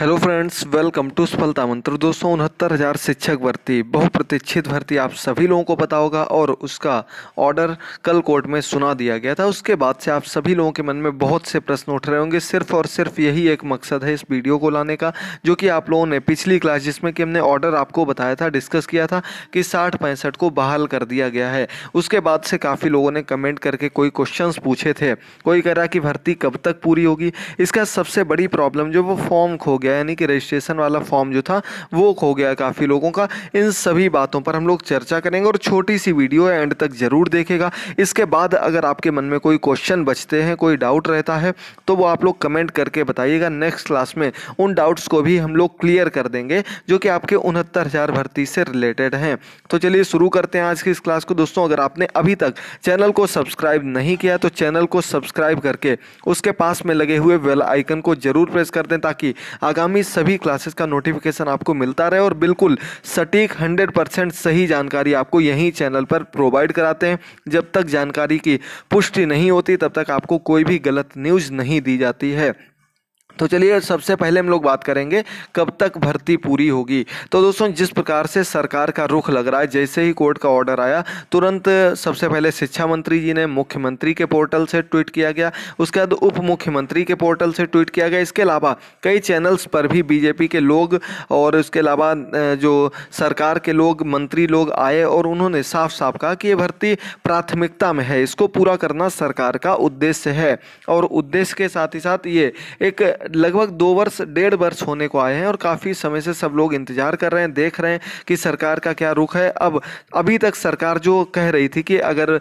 hello friends welcome to सफलता मंत्र दोस्तों उनहत्तर हज़ार शिक्षक भर्ती बहुप्रतीक्षित भर्ती आप सभी लोगों को पता होगा और उसका ऑर्डर कल कोर्ट में सुना दिया गया था उसके बाद से आप सभी लोगों के मन में बहुत से प्रश्न उठ रहे होंगे सिर्फ और सिर्फ यही एक मकसद है इस वीडियो को लाने का जो कि आप लोगों ने पिछली क्लास जिसमें कि हमने ऑर्डर आपको बताया था डिस्कस किया था कि साठ पैंसठ को बहाल कर दिया गया है उसके बाद से काफ़ी लोगों ने कमेंट करके कोई क्वेश्चन पूछे थे कोई कह रहा कि भर्ती कब तक पूरी होगी इसका सबसे बड़ी प्रॉब्लम जो वो फॉर्म खो गया गया यानी कि रजिस्ट्रेशन वाला फॉर्म जो था वो खो गया काफ़ी लोगों का इन सभी बातों पर हम लोग चर्चा करेंगे और छोटी सी वीडियो एंड तक ज़रूर देखेगा इसके बाद अगर आपके मन में कोई क्वेश्चन बचते हैं कोई डाउट रहता है तो वो आप लोग कमेंट करके बताइएगा नेक्स्ट क्लास में उन डाउट्स को भी हम लोग क्लियर कर देंगे जो कि आपके उनहत्तर हज़ार भर्ती से रिलेटेड हैं तो चलिए शुरू करते हैं आज की इस क्लास को दोस्तों अगर आपने अभी तक चैनल को सब्सक्राइब नहीं किया तो चैनल को सब्सक्राइब करके उसके पास में लगे हुए वेल आइकन को जरूर प्रेस कर दें ताकि आगामी आगामी सभी क्लासेस का नोटिफिकेशन आपको मिलता रहे और बिल्कुल सटीक 100 परसेंट सही जानकारी आपको यहीं चैनल पर प्रोवाइड कराते हैं जब तक जानकारी की पुष्टि नहीं होती तब तक आपको कोई भी गलत न्यूज़ नहीं दी जाती है तो चलिए सबसे पहले हम लोग बात करेंगे कब तक भर्ती पूरी होगी तो दोस्तों जिस प्रकार से सरकार का रुख लग रहा है जैसे ही कोर्ट का ऑर्डर आया तुरंत सबसे पहले शिक्षा मंत्री जी ने मुख्यमंत्री के पोर्टल से ट्वीट किया गया उसके बाद उप मुख्यमंत्री के पोर्टल से ट्वीट किया गया इसके अलावा कई चैनल्स पर भी बीजेपी के लोग और इसके अलावा जो सरकार के लोग मंत्री लोग आए और उन्होंने साफ साफ कहा कि ये भर्ती प्राथमिकता में है इसको पूरा करना सरकार का उद्देश्य है और उद्देश्य के साथ ही साथ ये एक लगभग दो वर्ष डेढ़ वर्ष होने को आए हैं और काफ़ी समय से सब लोग इंतजार कर रहे हैं देख रहे हैं कि सरकार का क्या रुख है अब अभी तक सरकार जो कह रही थी कि अगर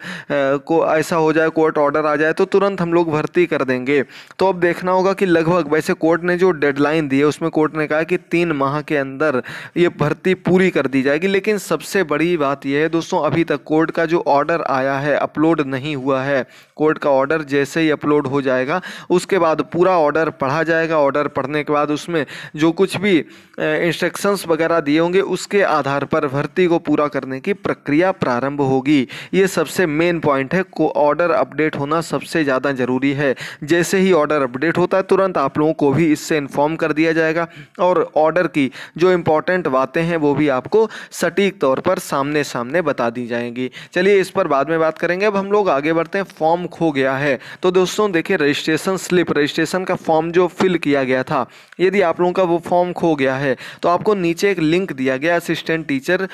को ऐसा हो जाए कोर्ट ऑर्डर आ जाए तो तुरंत हम लोग भर्ती कर देंगे तो अब देखना होगा कि लगभग वैसे कोर्ट ने जो डेडलाइन दी है उसमें कोर्ट ने कहा कि तीन माह के अंदर ये भर्ती पूरी कर दी जाएगी लेकिन सबसे बड़ी बात यह है दोस्तों अभी तक कोर्ट का जो ऑर्डर आया है अपलोड नहीं हुआ है कोर्ट का ऑर्डर जैसे ही अपलोड हो जाएगा उसके बाद पूरा ऑर्डर पढ़ा जाए जाएगा ऑर्डर पढ़ने के बाद उसमें जो कुछ भी इंस्ट्रक्शंस वगैरह दिए होंगे उसके आधार पर भर्ती को पूरा करने की प्रक्रिया प्रारंभ होगी ये सबसे मेन पॉइंट है को ऑर्डर अपडेट होना सबसे ज़्यादा ज़रूरी है जैसे ही ऑर्डर अपडेट होता है तुरंत आप लोगों को भी इससे इन्फॉर्म कर दिया जाएगा और ऑर्डर की जो इम्पॉर्टेंट बातें हैं वो भी आपको सटीक तौर पर सामने सामने बता दी जाएंगी चलिए इस पर बाद में बात करेंगे अब हम लोग आगे बढ़ते हैं फॉर्म खो गया है तो दोस्तों देखिए रजिस्ट्रेशन स्लिप रजिस्ट्रेशन का फॉर्म जो फिल किया गया था यदि आप लोगों का वो फॉर्म खो गया है तो आपको नीचे एक लिंक दिया गया असिस्टेंट टीचर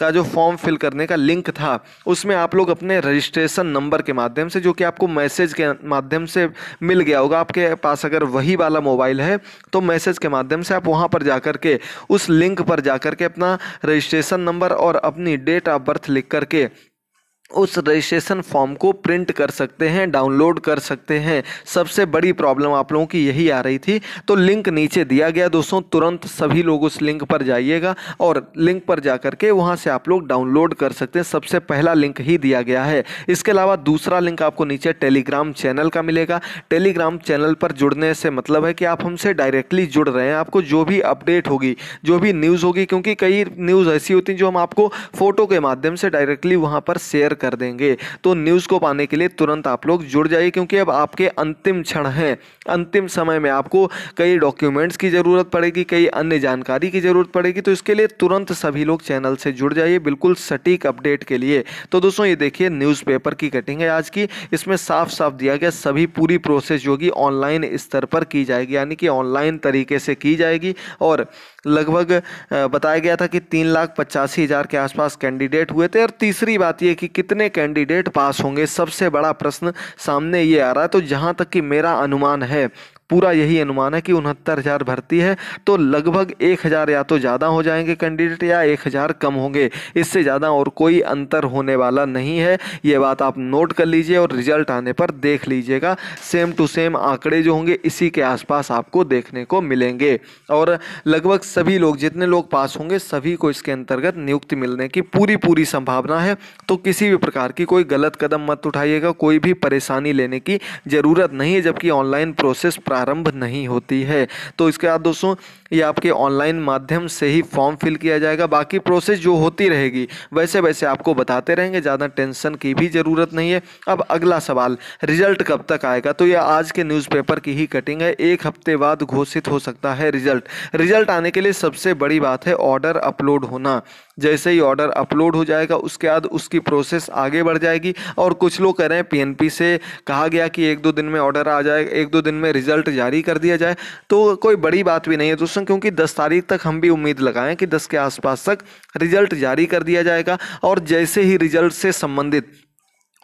का जो फॉर्म फिल करने का लिंक था उसमें आप लोग अपने रजिस्ट्रेशन नंबर के माध्यम से जो कि आपको मैसेज के माध्यम से मिल गया होगा आपके पास अगर वही वाला मोबाइल है तो मैसेज के माध्यम से आप वहाँ पर जा कर के उस लिंक पर जा कर के अपना रजिस्ट्रेशन नंबर और अपनी डेट ऑफ बर्थ लिख करके उस रजिस्ट्रेशन फॉर्म को प्रिंट कर सकते हैं डाउनलोड कर सकते हैं सबसे बड़ी प्रॉब्लम आप लोगों की यही आ रही थी तो लिंक नीचे दिया गया दोस्तों तुरंत सभी लोग उस लिंक पर जाइएगा और लिंक पर जा करके वहाँ से आप लोग डाउनलोड कर सकते हैं सबसे पहला लिंक ही दिया गया है इसके अलावा दूसरा लिंक आपको नीचे टेलीग्राम चैनल का मिलेगा टेलीग्राम चैनल पर जुड़ने से मतलब है कि आप हमसे डायरेक्टली जुड़ रहे हैं आपको जो भी अपडेट होगी जो भी न्यूज़ होगी क्योंकि कई न्यूज़ ऐसी होती हैं जो हम आपको फ़ोटो के माध्यम से डायरेक्टली वहाँ पर शेयर कर देंगे तो न्यूज़ को पाने के लिए तुरंत आप लोग जुड़ जाइए क्योंकि अब आपके अंतिम क्षण हैं अंतिम समय में आपको कई डॉक्यूमेंट्स की ज़रूरत पड़ेगी कई अन्य जानकारी की ज़रूरत पड़ेगी तो इसके लिए तुरंत सभी लोग चैनल से जुड़ जाइए बिल्कुल सटीक अपडेट के लिए तो दोस्तों ये देखिए न्यूज़पेपर की कटिंग है आज की इसमें साफ साफ दिया गया सभी पूरी प्रोसेस जो कि ऑनलाइन स्तर पर की जाएगी यानी कि ऑनलाइन तरीके से की जाएगी और लगभग बताया गया था कि तीन लाख पचासी हज़ार के आसपास कैंडिडेट हुए थे और तीसरी बात यह कि कितने कितने कैंडिडेट पास होंगे सबसे बड़ा प्रश्न सामने ये आ रहा है तो जहाँ तक कि मेरा अनुमान है पूरा यही अनुमान है कि उनहत्तर हज़ार भर्ती है तो लगभग एक हज़ार या तो ज़्यादा हो जाएंगे कैंडिडेट या एक हज़ार कम होंगे इससे ज़्यादा और कोई अंतर होने वाला नहीं है ये बात आप नोट कर लीजिए और रिजल्ट आने पर देख लीजिएगा सेम टू सेम आंकड़े जो होंगे इसी के आसपास आपको देखने को मिलेंगे और लगभग सभी लोग जितने लोग पास होंगे सभी को इसके अंतर्गत नियुक्ति मिलने की पूरी पूरी संभावना है तो किसी भी प्रकार की कोई गलत कदम मत उठाइएगा कोई भी परेशानी लेने की ज़रूरत नहीं है जबकि ऑनलाइन प्रोसेस प्रारंभ नहीं होती है तो इसके बाद दोस्तों ये आपके ऑनलाइन माध्यम से ही फॉर्म फिल किया जाएगा बाकी प्रोसेस जो होती रहेगी वैसे वैसे आपको बताते रहेंगे ज़्यादा टेंशन की भी ज़रूरत नहीं है अब अगला सवाल रिजल्ट कब तक आएगा तो यह आज के न्यूज़पेपर की ही कटिंग है एक हफ्ते बाद घोषित हो सकता है रिजल्ट रिजल्ट आने के लिए सबसे बड़ी बात है ऑर्डर अपलोड होना जैसे ही ऑर्डर अपलोड हो जाएगा उसके बाद उसकी प्रोसेस आगे बढ़ जाएगी और कुछ लोग कह रहे हैं पीएनपी से कहा गया कि एक दो दिन में ऑर्डर आ जाए एक दो दिन में रिजल्ट जारी कर दिया जाए तो कोई बड़ी बात भी नहीं है दोस्तों क्योंकि दस तारीख तक हम भी उम्मीद लगाएं कि दस के आसपास तक रिजल्ट जारी कर दिया जाएगा और जैसे ही रिजल्ट से संबंधित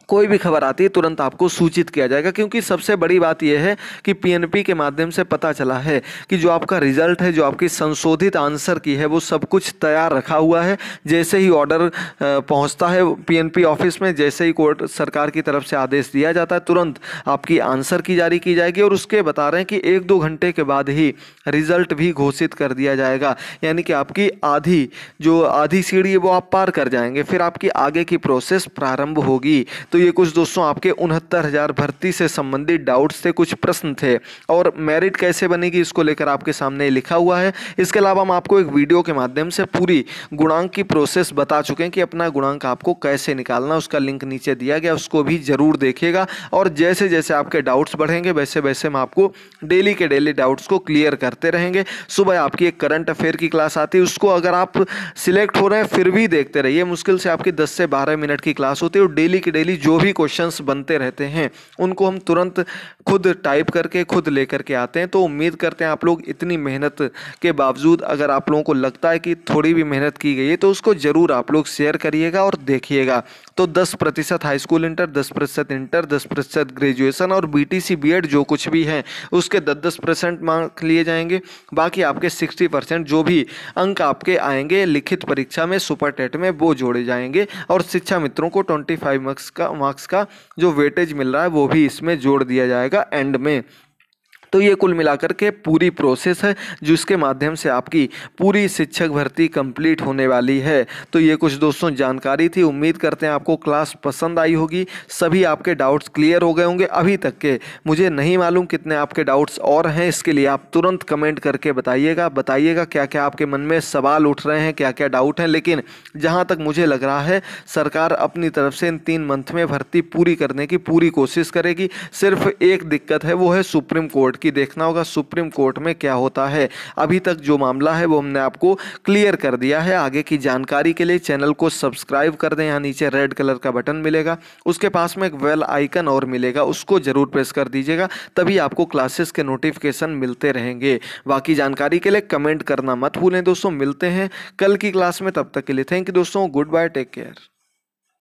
कोई भी खबर आती है तुरंत आपको सूचित किया जाएगा क्योंकि सबसे बड़ी बात यह है कि पीएनपी के माध्यम से पता चला है कि जो आपका रिजल्ट है जो आपकी संशोधित आंसर की है वो सब कुछ तैयार रखा हुआ है जैसे ही ऑर्डर पहुंचता है पीएनपी ऑफिस में जैसे ही कोर्ट सरकार की तरफ से आदेश दिया जाता है तुरंत आपकी आंसर की जारी की जाएगी और उसके बता रहे हैं कि एक दो घंटे के बाद ही रिजल्ट भी घोषित कर दिया जाएगा यानी कि आपकी आधी जो आधी सीढ़ी है वो आप पार कर जाएंगे फिर आपकी आगे की प्रोसेस प्रारंभ होगी तो तो ये कुछ दोस्तों आपके उनहत्तर हज़ार भर्ती से संबंधित डाउट्स थे कुछ प्रश्न थे और मेरिट कैसे बनेगी इसको लेकर आपके सामने लिखा हुआ है इसके अलावा हम आपको एक वीडियो के माध्यम से पूरी गुणांक की प्रोसेस बता चुके हैं कि अपना गुणांक आपको कैसे निकालना उसका लिंक नीचे दिया गया उसको भी ज़रूर देखिएगा और जैसे जैसे आपके डाउट्स बढ़ेंगे वैसे वैसे हम आपको डेली के डेली डाउट्स को क्लियर करते रहेंगे सुबह आपकी एक करंट अफेयर की क्लास आती है उसको अगर आप सिलेक्ट हो रहे हैं फिर भी देखते रहिए मुश्किल से आपकी दस से बारह मिनट की क्लास होती है और डेली की डेली जो भी क्वेश्चंस बनते रहते हैं उनको हम तुरंत खुद टाइप करके खुद ले करके आते हैं तो उम्मीद करते हैं आप लोग इतनी मेहनत के बावजूद अगर आप लोगों को लगता है कि थोड़ी भी मेहनत की गई है तो उसको ज़रूर आप लोग शेयर करिएगा और देखिएगा तो दस प्रतिशत हाई स्कूल इंटर दस प्रतिशत इंटर दस प्रतिशत ग्रेजुएसन और B T C B Ed जो कुछ भी हैं उसके दस दस परसेंट मार्क लिए जाएंगे बाकी आपके सिक्सटी परसेंट जो भी अंक आपके आएंगे लिखित परीक्षा में सुपर टेट में वो जोड़े जाएंगे और शिक्षा मित्रों को ट्वेंटी फाइव मार्क्स का मार्क्स का जो वेटेज मिल रहा है वो भी इसमें जोड़ दिया जाएगा एंड में तो ये कुल मिलाकर के पूरी प्रोसेस है जिसके माध्यम से आपकी पूरी शिक्षक भर्ती कंप्लीट होने वाली है तो ये कुछ दोस्तों जानकारी थी उम्मीद करते हैं आपको क्लास पसंद आई होगी सभी आपके डाउट्स क्लियर हो गए होंगे अभी तक के मुझे नहीं मालूम कितने आपके डाउट्स और हैं इसके लिए आप तुरंत कमेंट करके बताइएगा बताइएगा क्या क्या आपके मन में सवाल उठ रहे हैं क्या क्या डाउट हैं लेकिन जहाँ तक मुझे लग रहा है सरकार अपनी तरफ से इन तीन मंथ में भर्ती पूरी करने की पूरी कोशिश करेगी सिर्फ एक दिक्कत है वो है सुप्रीम कोर्ट की देखना होगा सुप्रीम कोर्ट में क्या होता है अभी तक जो मामला है वो हमने आपको क्लियर कर दिया है आगे की जानकारी के लिए चैनल को सब्सक्राइब कर दें यहाँ नीचे रेड कलर का बटन मिलेगा उसके पास में एक वेल आइकन और मिलेगा उसको ज़रूर प्रेस कर दीजिएगा तभी आपको क्लासेस के नोटिफिकेशन मिलते रहेंगे बाकी जानकारी के लिए कमेंट करना मत भूलें दोस्तों मिलते हैं कल की क्लास में तब तक के लिए थैंक यू दोस्तों गुड बाय टेक केयर